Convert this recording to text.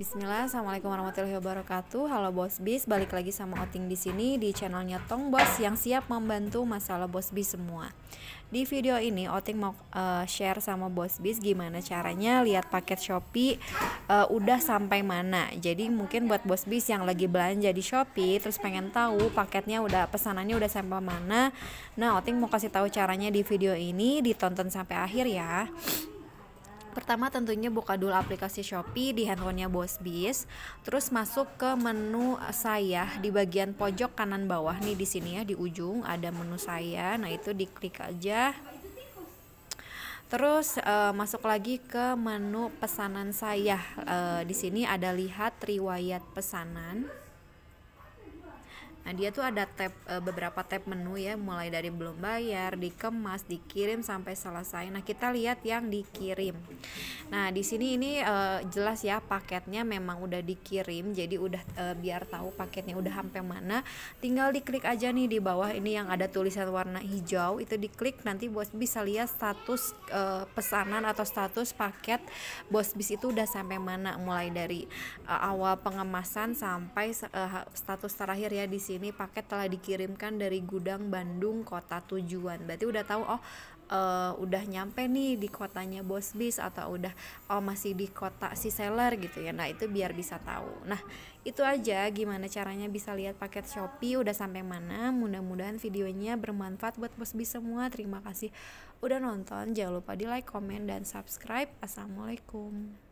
Bismillah, Assalamualaikum warahmatullahi wabarakatuh. Halo Bos Bis, balik lagi sama Oting di sini di channelnya Tong Bos yang siap membantu masalah Bos Bis semua. Di video ini Oting mau uh, share sama Bos Bis gimana caranya lihat paket Shopee uh, udah sampai mana. Jadi mungkin buat Bos Bis yang lagi belanja di Shopee terus pengen tahu paketnya udah pesanannya udah sampai mana. Nah, Oting mau kasih tahu caranya di video ini, ditonton sampai akhir ya. Pertama tentunya buka dulu aplikasi Shopee di handphonenya Bos Bis, terus masuk ke menu eh, saya di bagian pojok kanan bawah nih di sini ya di ujung ada menu saya. Nah, itu diklik aja. Terus uh, masuk lagi ke menu pesanan saya. Uh, eh, di sini ada lihat riwayat pesanan. Nah, dia tuh ada tab eh, beberapa tab menu ya, mulai dari belum bayar, dikemas, dikirim sampai selesai. Nah, kita lihat yang dikirim. Nah, di sini ini e, jelas ya paketnya memang udah dikirim, jadi udah e, biar tahu paketnya udah sampai mana. Tinggal diklik aja nih di bawah ini yang ada tulisan warna hijau itu diklik nanti bos bisa lihat status e, pesanan atau status paket bos bis itu udah sampai mana mulai dari e, awal pengemasan sampai e, status terakhir ya di sini ini paket telah dikirimkan dari gudang Bandung kota tujuan. Berarti udah tahu oh uh, udah nyampe nih di kotanya bos bis atau udah oh masih di kota si seller gitu ya. Nah, itu biar bisa tahu. Nah, itu aja gimana caranya bisa lihat paket Shopee udah sampai mana. Mudah-mudahan videonya bermanfaat buat bos bis semua. Terima kasih udah nonton. Jangan lupa di like, komen dan subscribe. Assalamualaikum.